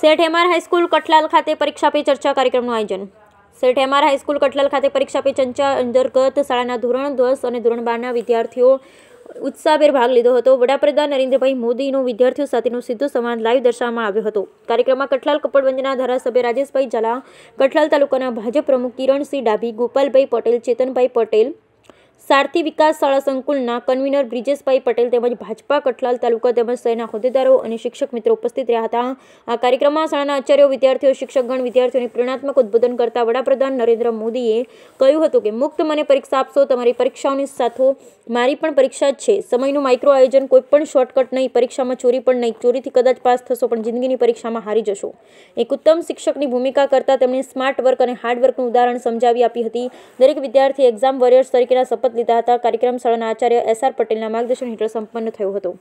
શેઠ MR high school Kathlal ખાતે પરીક્ષા પે ચર્ચા કાર્યક્રમનું આયોજન શેઠ એમઆર હાઈસ્કૂલ કઠલાલ ખાતે પરીક્ષા પે ચર્ચા અંતર્ગત શાળાના ધોરણ દસ અને ધોરણ બારના વિદ્યાર્થીઓ ઉત્સાહભેર ભાગ લીધો હતો વડાપ્રધાન નરેન્દ્રભાઈ મોદીનો વિદ્યાર્થીઓ સાથેનો સીધો સંવાદ લાઈવ દર્શાવવામાં આવ્યો હતો કાર્યક્રમમાં કઠલાલ કપડવંજના ધારાસભ્ય રાજેશભાઈ ઝાલા કઠલાલ તાલુકાના ભાજપ પ્રમુખ કિરણસિંહ ડાભી ગોપાલભાઈ પટેલ ચેતનભાઈ પટેલ સારથી વિકાસ શાળા સંકુલના કન્વીનર બ્રિજેશભાઈ પટેલ તેમજ ભાજપા કઠલાલ તાલુકા તેમજ શહેરના હોદ્દેદારો અને શિક્ષક મિત્રો ઉપસ્થિત રહ્યા હતા આ કાર્યક્રમમાં શાળાના આચાર્યો વિદ્યાર્થીઓ શિક્ષકગણ વિદ્યાર્થીઓને પ્રેરણાત્મક ઉદ્બોધન કરતા વડાપ્રધાન નરેન્દ્ર મોદીએ કહ્યું હતું કે મુક્ત મને પરીક્ષા આપશો તમારી પરીક્ષાઓની સાથો મારી પણ પરીક્ષા જ છે સમયનું માઇક્રો આયોજન કોઈ પણ શોર્ટકટ નહીં પરીક્ષામાં ચોરી પણ નહીં ચોરીથી કદાચ પાસ થશો પણ જિંદગીની પરીક્ષામાં હારી જશો એક ઉત્તમ શિક્ષકની ભૂમિકા કરતાં તેમણે સ્માર્ટ વર્ક અને હાર્ડવર્કનું ઉદાહરણ સમજાવી આપી હતી દરેક વિદ્યાર્થી એક્ઝામ વોરિયર્સ તરીકેના શપથ લીધા હતા કાર્યક્રમ શાળાના આચાર્ય એસ આર પટેલના માર્ગદર્શન હેઠળ સંપન્ન થયો હતો